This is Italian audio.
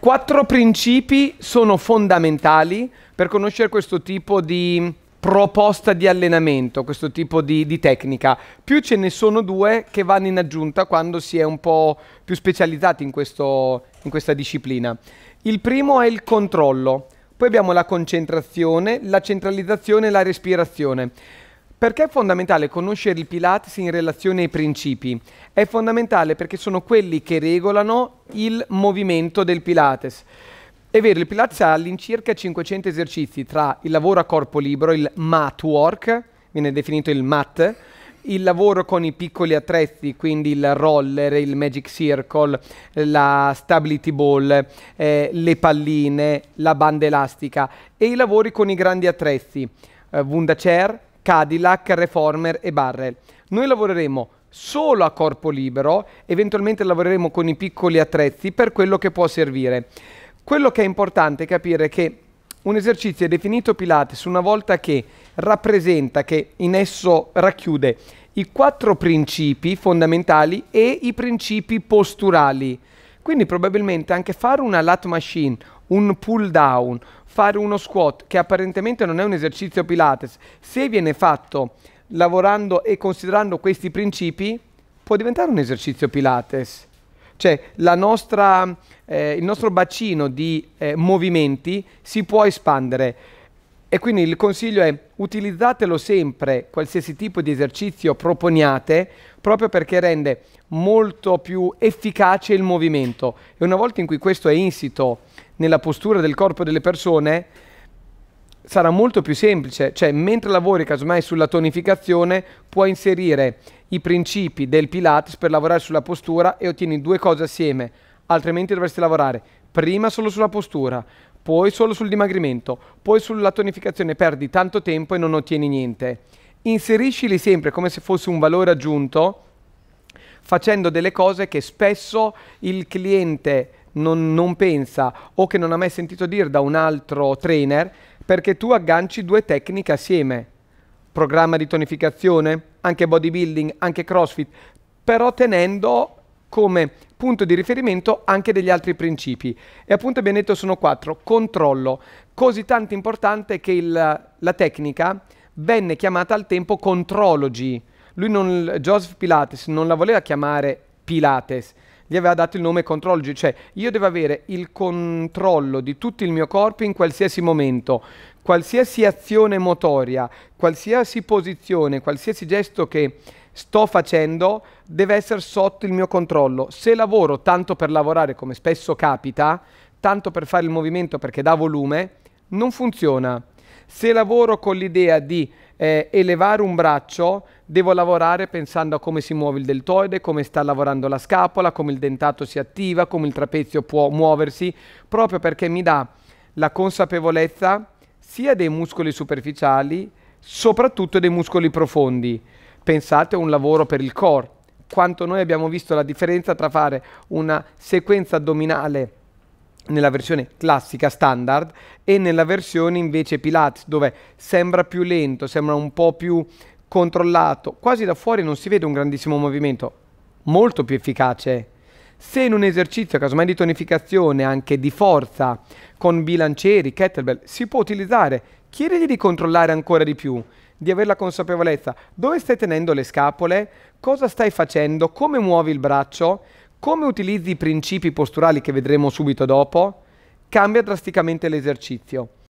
Quattro principi sono fondamentali per conoscere questo tipo di proposta di allenamento, questo tipo di, di, tecnica. Più ce ne sono due che vanno in aggiunta quando si è un po' più specializzati in, questo, in questa disciplina. Il primo è il controllo, poi abbiamo la concentrazione, la centralizzazione e la respirazione. Perché è fondamentale conoscere il Pilates in relazione ai principi? È fondamentale perché sono quelli che regolano il movimento del Pilates. È vero, il Pilates ha all'incirca 500 esercizi tra il lavoro a corpo libero, il mat work, viene definito il mat, il lavoro con i piccoli attrezzi, quindi il roller, il magic circle, la stability ball, eh, le palline, la banda elastica e i lavori con i grandi attrezzi, eh, Wunda chair, Cadillac, Reformer e Barrel. Noi lavoreremo solo a corpo libero, eventualmente lavoreremo con i piccoli attrezzi per quello che può servire. Quello che è importante è capire che un esercizio è definito Pilates una volta che rappresenta, che in esso racchiude i quattro principi fondamentali e i principi posturali. Quindi probabilmente anche fare una lat machine un pull down, fare uno squat, che apparentemente non è un esercizio Pilates, se viene fatto lavorando e considerando questi principi, può diventare un esercizio Pilates. Cioè nostra, eh, il nostro bacino di eh, movimenti si può espandere. E quindi il consiglio è utilizzatelo sempre, qualsiasi tipo di esercizio proponiate, proprio perché rende molto più efficace il movimento. E una volta in cui questo è insito nella postura del corpo delle persone, sarà molto più semplice, cioè mentre lavori casomai sulla tonificazione puoi inserire i principi del Pilates per lavorare sulla postura e ottieni due cose assieme, altrimenti dovresti lavorare prima solo sulla postura, poi solo sul dimagrimento, poi sulla tonificazione, perdi tanto tempo e non ottieni niente. Inseriscili sempre come se fosse un valore aggiunto facendo delle cose che spesso il cliente non, non pensa o che non ha mai sentito dire da un altro trainer perché tu agganci due tecniche assieme. Programma di tonificazione, anche bodybuilding, anche crossfit, però tenendo come punto di riferimento anche degli altri principi. E appunto abbiamo detto sono quattro. Controllo, così tanto importante che il, la tecnica venne chiamata al tempo contrology. Lui non, Joseph Pilates non la voleva chiamare Pilates, gli aveva dato il nome control G, cioè io devo avere il controllo di tutto il mio corpo in qualsiasi momento, qualsiasi azione motoria, qualsiasi posizione, qualsiasi gesto che sto facendo deve essere sotto il mio controllo. Se lavoro tanto per lavorare, come spesso capita, tanto per fare il movimento perché dà volume, non funziona se lavoro con l'idea di eh, elevare un braccio, devo lavorare pensando a come si muove il deltoide, come sta lavorando la scapola, come il dentato si attiva, come il trapezio può muoversi, proprio perché mi dà la consapevolezza sia dei muscoli superficiali, soprattutto dei muscoli profondi. Pensate a un lavoro per il core, quanto noi abbiamo visto la differenza tra fare una sequenza addominale nella versione classica standard e nella versione invece Pilates dove sembra più lento, sembra un po' più controllato, quasi da fuori non si vede un grandissimo movimento, molto più efficace. Se in un esercizio, casomai di tonificazione, anche di forza, con bilancieri, kettlebell, si può utilizzare, chiedigli di controllare ancora di più, di avere la consapevolezza dove stai tenendo le scapole, cosa stai facendo, come muovi il braccio, come utilizzi i principi posturali che vedremo subito dopo, cambia drasticamente l'esercizio.